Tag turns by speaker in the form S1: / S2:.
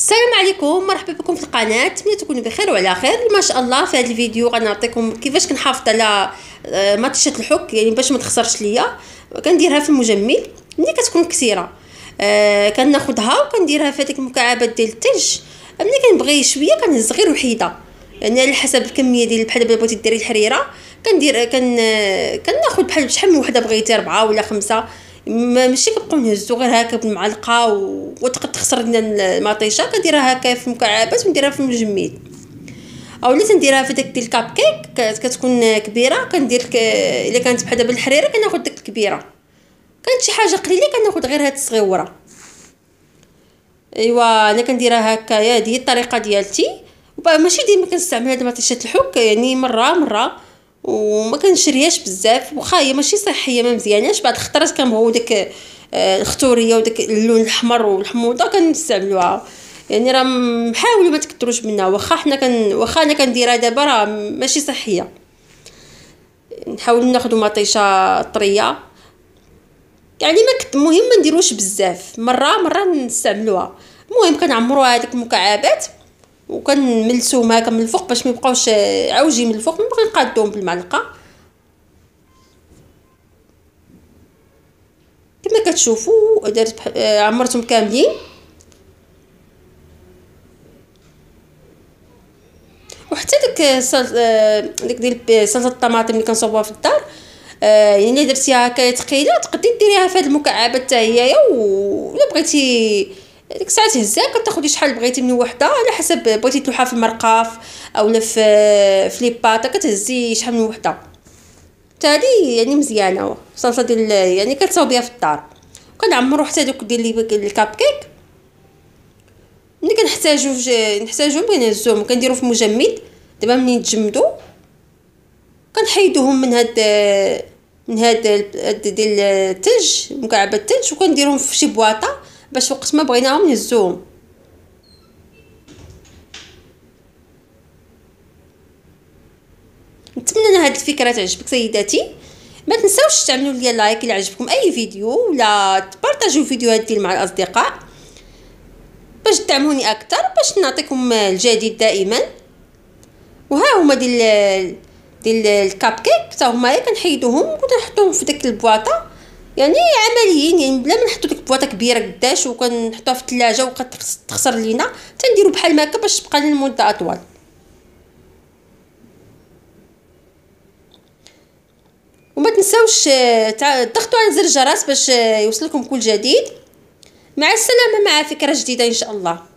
S1: السلام عليكم مرحبا بكم في القناه نتمنى تكونوا بخير وعلى خير ما شاء الله في هذا الفيديو غنعطيكم كيفاش كنحافظ على مطيشه آه، الحك يعني باش ما تخسرش ليا كنديرها في المجمل ملي كتكون كثيره آه كناخذها وكنديرها في هذيك المكعبات ديال الثلج ملي كنبغي شويه كنهز غير وحيده يعني على حسب الكميه ديال بحال دابا بغيتي ديري الحريره كندير آه، كناخذ بحال شحال من وحده بغيتي ربعه ولا خمسه ماشي كنبقاو نهزو غير هكا بالمعلقه و... وتقد تخسر لنا المطيشه كنديرها هكا في مكعبات ونديرها في المجمد اللي تنديرها في داك ديال الكاب كيك كتكون كبيره كندير ك... الا كانت بحال دابا الحريره كناخد داك الكبيره كانت شي حاجه قليله كناخد غير هاد الصغيوره ايوا انا كنديرها هكايا هذه هي الطريقه ديالتي وبقى ماشي ديما كنستعمل هاد المطيشات الحك يعني مره مره وما كنشريهاش بزاف واخا هي ماشي صحيه ما مزيانهش بعض الخطرات كنبغيو داك آه، الخطوريه وداك اللون الاحمر والحموضه كنستعملوها يعني راه محاولوا ما تكثروش منها واخا حنا كن واخا انا كنديرها دابا راه ماشي صحيه نحاول ناخذ مطيشه طريه يعني ما كت مهم ما نديروش بزاف مره مره نستعملوها المهم كنعمروا هذيك المكعبات وكنملسوهم هكا من الفوق باش ما يبقاوش عوجي من الفوق نبغي نقادوهم بالمعلقه كما كتشوفوا درت آه، عمرتهم كاملين وحتى داك آه، داك ديال صلصه الطماطم اللي كنصوبوها في الدار آه، يعني درتيها هكا ثقيله تقدري ديريها في هاد المكعبات حتى هي ولا بغيتي ديك الساعه تهزها كتاخدي شحال بغيتي من وحده على حسب بغيتي تلوحها في المرقاف اولا في في لي باطا كتهزي شحال من وحده تالي يعني مزيانه الصلصه ديال يعني كتصاوبيها في الدار كنعمرو حتى دوك ديال الكاب كيك ملي كنحتاجو نحتاجو كنهزوهم كنديرو في مجمد دابا ملي تجمدو كنحيدوهم من هاد من هاد ديال التلج مكعبات التلج وكنديرهم في شي بواطه باش وقت ما بغيناهم نهزوهم نتمنى ان هذه الفكره تعجبك سيداتي ما تنساوش تعملوا لي لايك الا عجبكم اي فيديو ولا تبارطاجيو الفيديوهات ديال مع الاصدقاء باش تدعموني اكثر باش نعطيكم الجديد دائما وها هما ديال ديال الكاب كيك حتى هما كنحيدوهم وكنحطوهم في ديك البواطه يعني عمليين يعني بلا ما نحطو ديك بواطه كبيره قداش وكنحطوها في الثلاجه وكتخسر لينا تنديرو بحال هكا باش تبقى لنا لمده اطول وما تنساوش آه، تضغطوا على زر الجرس باش آه، يوصلكم كل جديد مع السلامه مع فكره جديده ان شاء الله